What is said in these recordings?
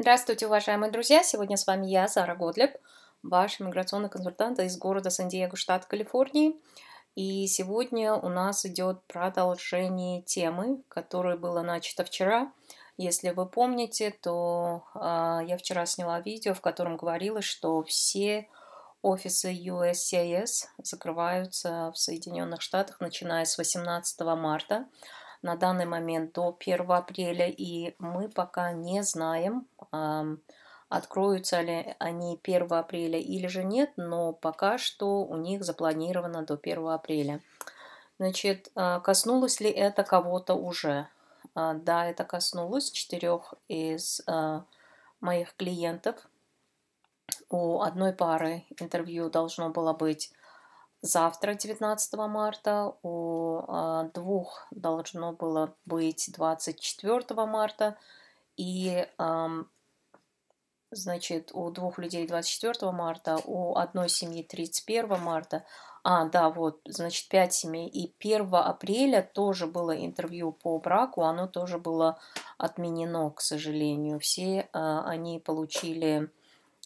Здравствуйте, уважаемые друзья! Сегодня с вами я, Зара Годлеб, ваш миграционный консультант из города Сан-Диего, штат Калифорния. И сегодня у нас идет продолжение темы, которая была начата вчера. Если вы помните, то э, я вчера сняла видео, в котором говорила, что все офисы USCIS закрываются в Соединенных Штатах, начиная с 18 марта на данный момент до 1 апреля, и мы пока не знаем, откроются ли они 1 апреля или же нет, но пока что у них запланировано до 1 апреля. Значит, а, коснулось ли это кого-то уже? А, да, это коснулось четырех из а, моих клиентов. У одной пары интервью должно было быть Завтра, 19 марта, у а, двух должно было быть 24 марта, и, значит, у двух людей 24 марта, у одной семьи 31 марта, а, да, вот, значит, 5 семей, и 1 апреля тоже было интервью по браку, оно тоже было отменено, к сожалению. Все а, они получили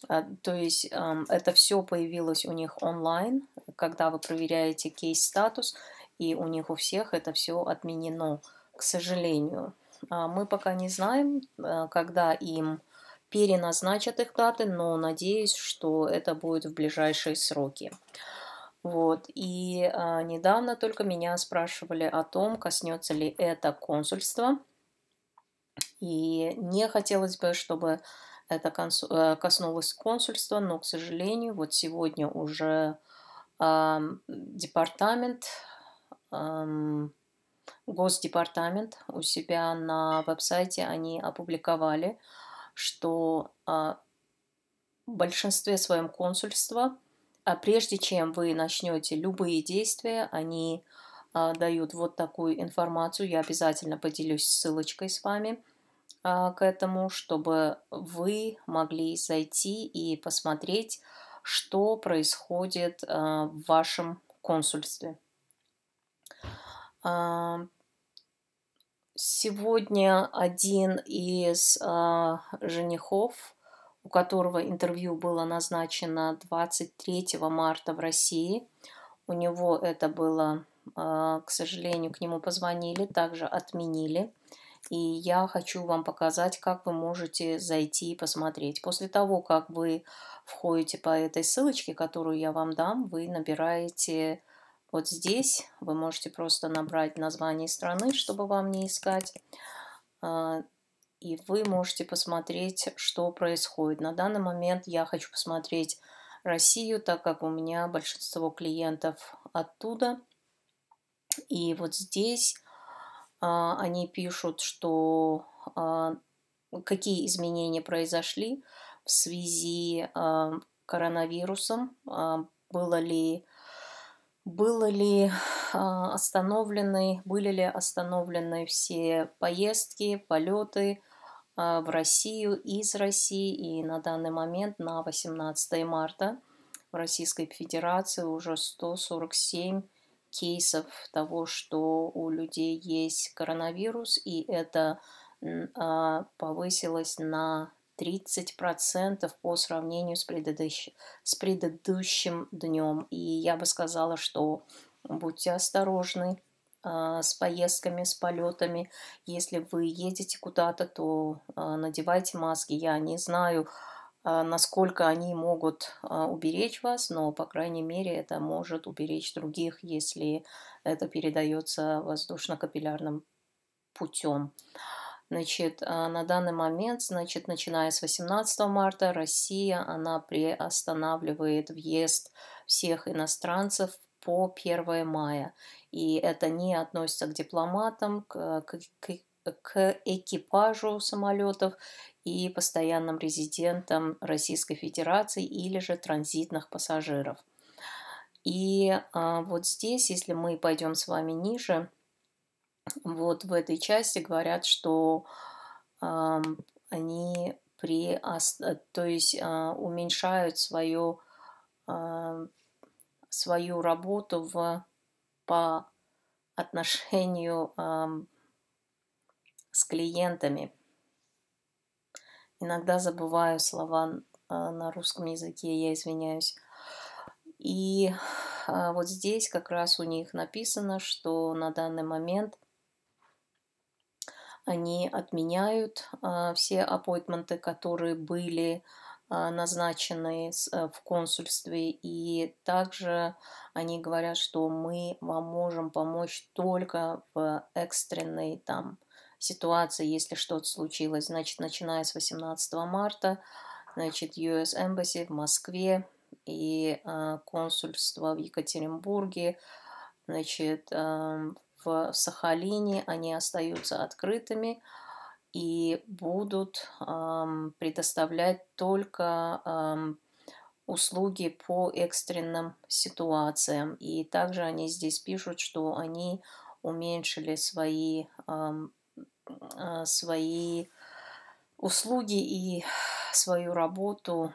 а, то есть это все появилось у них онлайн, когда вы проверяете кейс-статус, и у них у всех это все отменено, к сожалению. А, мы пока не знаем, э, когда им переназначат их даты, но надеюсь, что это будет в ближайшие сроки. Вот. И а, недавно только меня спрашивали о том, коснется ли это консульство, И не хотелось бы, чтобы это э, коснулось консульства, но, к сожалению, вот сегодня уже э, департамент, э, госдепартамент у себя на веб-сайте они опубликовали, что э, в большинстве своем консульства, а прежде чем вы начнете любые действия, они а, дают вот такую информацию. Я обязательно поделюсь ссылочкой с вами – а, к этому, чтобы вы могли зайти и посмотреть, что происходит а, в вашем консульстве. А, сегодня один из женихов, у которого интервью было назначено 23 марта в России, у него это было, к сожалению, к нему позвонили, также отменили. И я хочу вам показать, как вы можете зайти и посмотреть. После того, как вы входите по этой ссылочке, которую я вам дам, вы набираете вот здесь. Вы можете просто набрать название страны, чтобы вам не искать. А, и вы можете посмотреть, что происходит. На данный момент я хочу посмотреть Россию, так как у меня большинство клиентов оттуда. И вот здесь а, они пишут, что а, какие изменения произошли в связи а, с коронавирусом, было ли было ли остановлены, были ли остановлены все поездки, полеты в Россию, из России и на данный момент на 18 марта в Российской Федерации уже 147 кейсов того, что у людей есть коронавирус, и это а, повысилось на 30% по сравнению с, предыдущ... с предыдущим днем. И я бы сказала, что будьте осторожны э, с поездками, с полетами. Если вы едете куда-то, то э, надевайте маски. Я не знаю, э, а, насколько они могут а, уберечь вас, но, по крайней мере, это может уберечь других, если это передается воздушно-капиллярным путем. Значит, а, на данный момент, значит, начиная с 18 марта, Россия, она приостанавливает въезд всех иностранцев по 1 мая. И это не относится к дипломатам, к, к, к экипажу самолетов и постоянным резидентам Российской Федерации или же транзитных пассажиров. И а, вот здесь, если мы пойдем с вами ниже, вот в этой части говорят, что а, они при, то есть а, уменьшают свою, а, свою работу в, по отношению с клиентами. Иногда забываю слова э, на русском языке, я извиняюсь. И а, вот здесь как раз у них написано, что на данный момент они отменяют а, все апойтменты, которые были а, назначены э, в консульстве. И также они говорят, что мы вам можем помочь только в экстренной там ситуации, если что-то случилось. Значит, начиная с 18 марта, значит, US Embassy в Москве и э, консульство в Екатеринбурге, значит, э, в Сахалине они остаются открытыми и будут э, предоставлять только э, услуги по экстренным ситуациям. И также они здесь пишут, что они уменьшили свои э, а, свои услуги и свою работу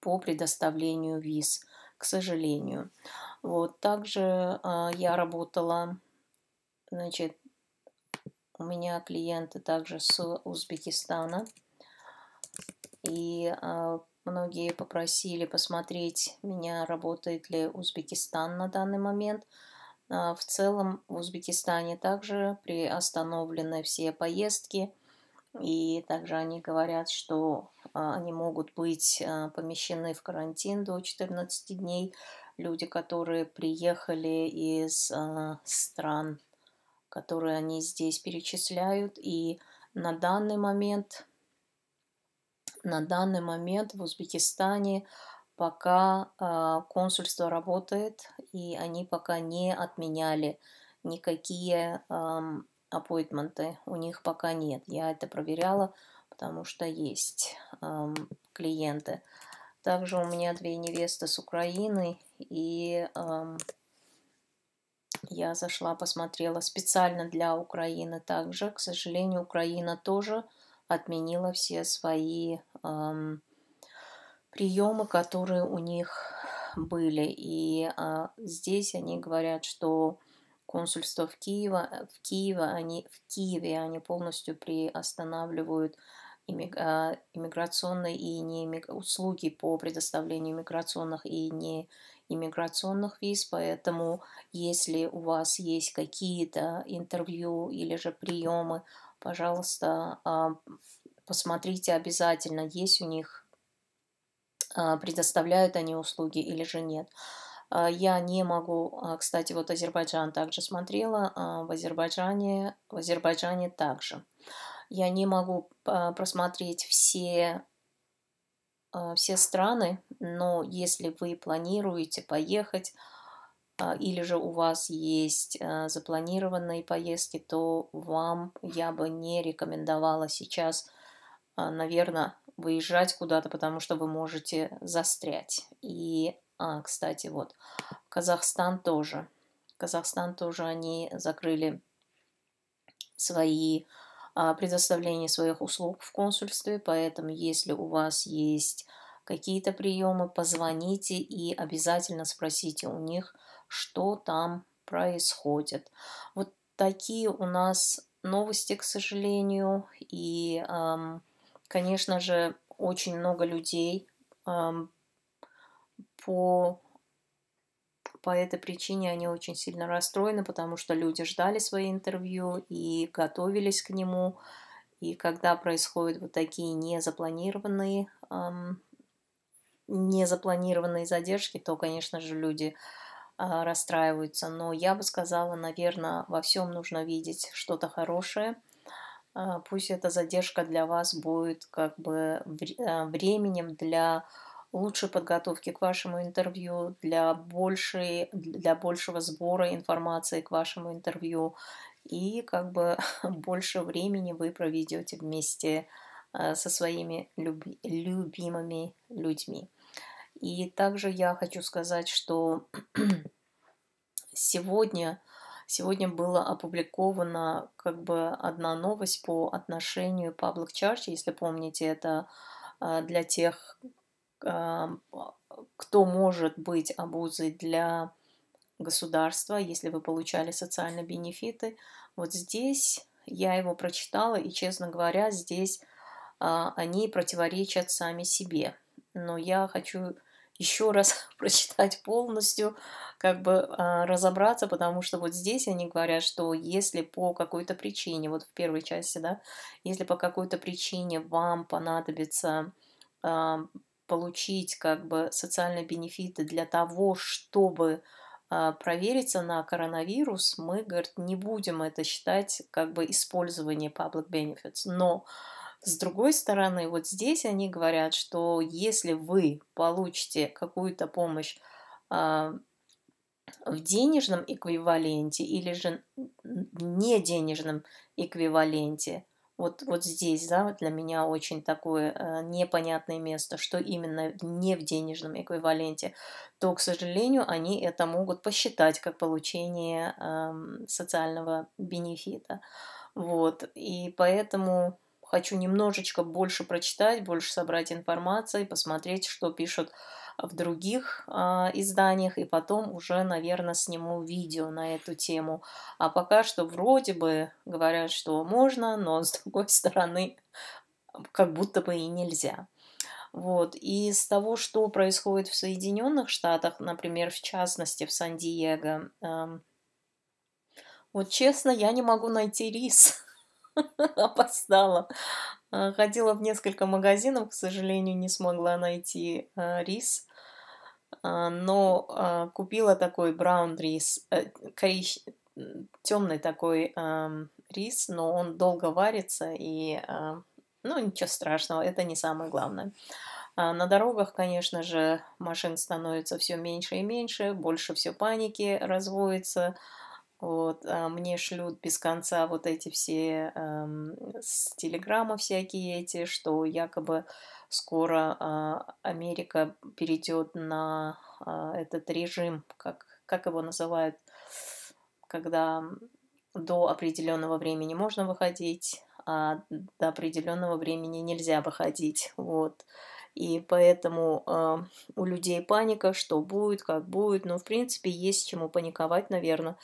по предоставлению виз, к сожалению. Вот также а, я работала, значит, у меня клиенты также с Узбекистана, и а, многие попросили посмотреть меня, работает ли Узбекистан на данный момент – а, в целом в Узбекистане также приостановлены все поездки, и также они говорят, что а, они могут быть а, помещены в карантин до 14 дней. Люди, которые приехали из стран, которые они здесь перечисляют, и на данный момент, на данный момент в Узбекистане пока а, консульство работает, и они пока не отменяли никакие аппойтменты. У них пока нет. Я это проверяла, потому что есть клиенты. Также у меня две невесты с Украины, и я зашла, посмотрела специально для Украины также. К сожалению, Украина тоже отменила все свои эм, приемы, которые у них были. И а, здесь они говорят, что консульство в Киеве, э, в Киеве, они, в Киеве они полностью приостанавливают а, иммиграционные и не услуги по предоставлению иммиграционных и не иммиграционных виз, поэтому если у вас есть какие-то интервью или же приемы, пожалуйста, а, посмотрите обязательно, есть у них а, предоставляют они услуги или же нет. А, я не могу, а, кстати, вот Азербайджан также смотрела, в Азербайджане, в Азербайджане также. Я не могу просмотреть все, все страны, но если вы планируете поехать, или же у вас есть запланированные поездки, то вам я бы не рекомендовала сейчас а, наверное, выезжать куда-то, потому что вы можете застрять. И, а, кстати, вот, Казахстан тоже. Казахстан тоже они закрыли свои а, предоставление своих услуг в консульстве, поэтому если у вас есть какие-то приемы, позвоните и обязательно спросите у них, что там происходит. Вот такие у нас новости, к сожалению, и эм, Конечно же, очень много людей по, по этой причине они очень сильно расстроены, потому что люди ждали свои интервью и готовились к нему. И когда происходят вот такие незапланированные, эм, незапланированные задержки, то, конечно же, люди а, расстраиваются. Но я бы сказала, наверное, во всем нужно видеть что-то хорошее – а, пусть эта задержка для вас будет как бы а, временем для лучшей подготовки к вашему интервью, для, большей, для большего сбора информации к вашему интервью. И как бы больше времени вы проведете вместе а, со своими люби, любимыми людьми. И также я хочу сказать, что сегодня Сегодня была опубликована как бы одна новость по отношению Паблик Church, если помните, это а, для тех, кто может быть обузой для государства, если вы получали социальные бенефиты. Вот здесь я его прочитала, и, честно говоря, здесь а, они противоречат сами себе. Но я хочу еще раз прочитать полностью, как бы а, разобраться, потому что вот здесь они говорят, что если по какой-то причине, вот в первой части, да, если по какой-то причине вам понадобится а, получить как бы социальные бенефиты для того, чтобы а, провериться на коронавирус, мы, говорит, не будем это считать как бы использование public benefits. Но с другой стороны, вот здесь они говорят, что если вы получите какую-то помощь э, в денежном эквиваленте или же в неденежном эквиваленте, вот, вот здесь, да, для меня очень такое э, непонятное место, что именно не в денежном эквиваленте, то, к сожалению, они это могут посчитать как получение э, социального бенефита. Вот, и поэтому хочу немножечко больше прочитать, больше собрать информации, посмотреть, что пишут в других э, изданиях, и потом уже, наверное, сниму видео на эту тему. А пока что вроде бы говорят, что можно, но с другой стороны, как будто бы и нельзя. Вот. И с того, что происходит в Соединенных Штатах, например, в частности, в Сан-Диего, э, вот честно, я не могу найти рис опоздала. А, ходила в несколько магазинов, к сожалению, не смогла найти а, рис. А, но купила такой браун рис, э, корич... темный такой рис, но он долго варится и, ну, ничего страшного, это не самое главное. На дорогах, конечно же, машин становится все меньше и меньше, больше все паники разводится, вот, а, мне шлют без конца вот эти все эм, с телеграмма всякие эти, что якобы скоро э, Америка перейдет на э, этот режим, как, как его называют, когда до определенного времени можно выходить, а до определенного времени нельзя выходить. Вот. И поэтому э, у людей паника, что будет, как будет. Но, ну, в принципе, есть чему паниковать, наверное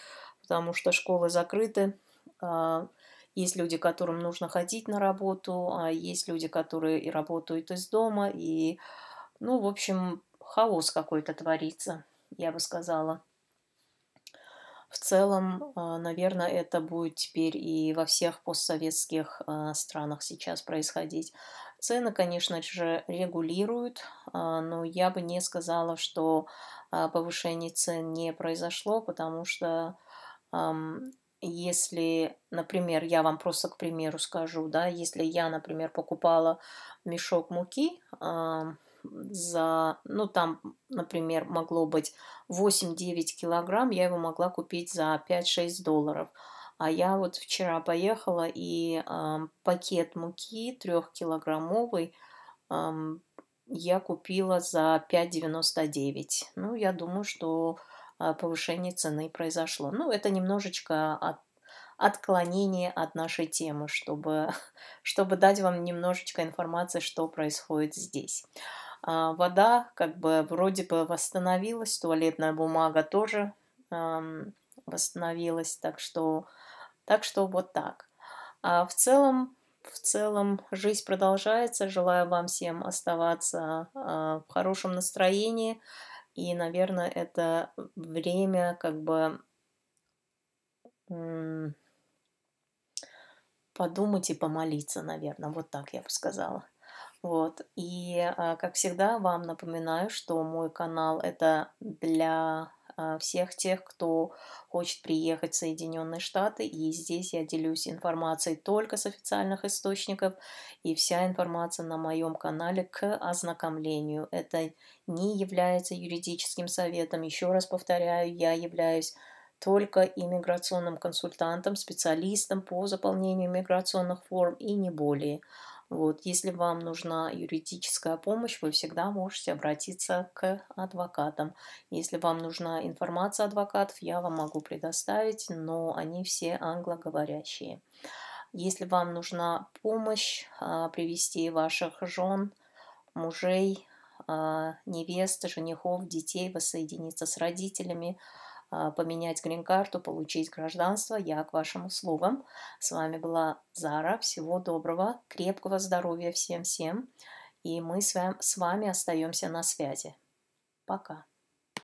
потому что школы закрыты, а, есть люди, которым нужно ходить на работу, а есть люди, которые и работают из дома, и, ну, в общем, хаос какой-то творится, я бы сказала. В целом, а, наверное, это будет теперь и во всех постсоветских а, странах сейчас происходить. Цены, конечно же, регулируют, но я бы не сказала, что повышение цен не произошло, потому что если, например, я вам просто, к примеру, скажу, да, если я, например, покупала мешок муки за, ну, там, например, могло быть 8-9 килограмм, я его могла купить за 5-6 долларов. А я вот вчера поехала, и э, пакет муки трехкилограммовый э, я купила за 5,99. Ну, я думаю, что а, повышение цены произошло. Ну, это немножечко от, отклонение от нашей темы, чтобы, чтобы дать вам немножечко информации, что происходит здесь. А, вода как бы вроде бы восстановилась, туалетная бумага тоже эм, восстановилась, так что, так что вот так. А в целом, в целом жизнь продолжается. Желаю вам всем оставаться э, в хорошем настроении. И, наверное, это время как бы подумать и помолиться, наверное. Вот так я бы сказала. Вот. И, а, как всегда, вам напоминаю, что мой канал это для а, всех тех, кто хочет приехать в Соединенные Штаты. И здесь я делюсь информацией только с официальных источников. И вся информация на моем канале к ознакомлению. Это не является юридическим советом. Еще раз повторяю, я являюсь только иммиграционным консультантом, специалистом по заполнению иммиграционных форм и не более. Вот. Если вам нужна юридическая помощь, вы всегда можете обратиться к адвокатам. Если вам нужна информация адвокатов, я вам могу предоставить, но они все англоговорящие. Если вам нужна помощь а, привести ваших жен, мужей, а, невест, женихов, детей, воссоединиться с родителями – а, поменять грин-карту, получить гражданство, я к вашим услугам. С вами была Зара. Всего доброго, крепкого здоровья всем-всем. И мы с вами остаемся на связи. Пока.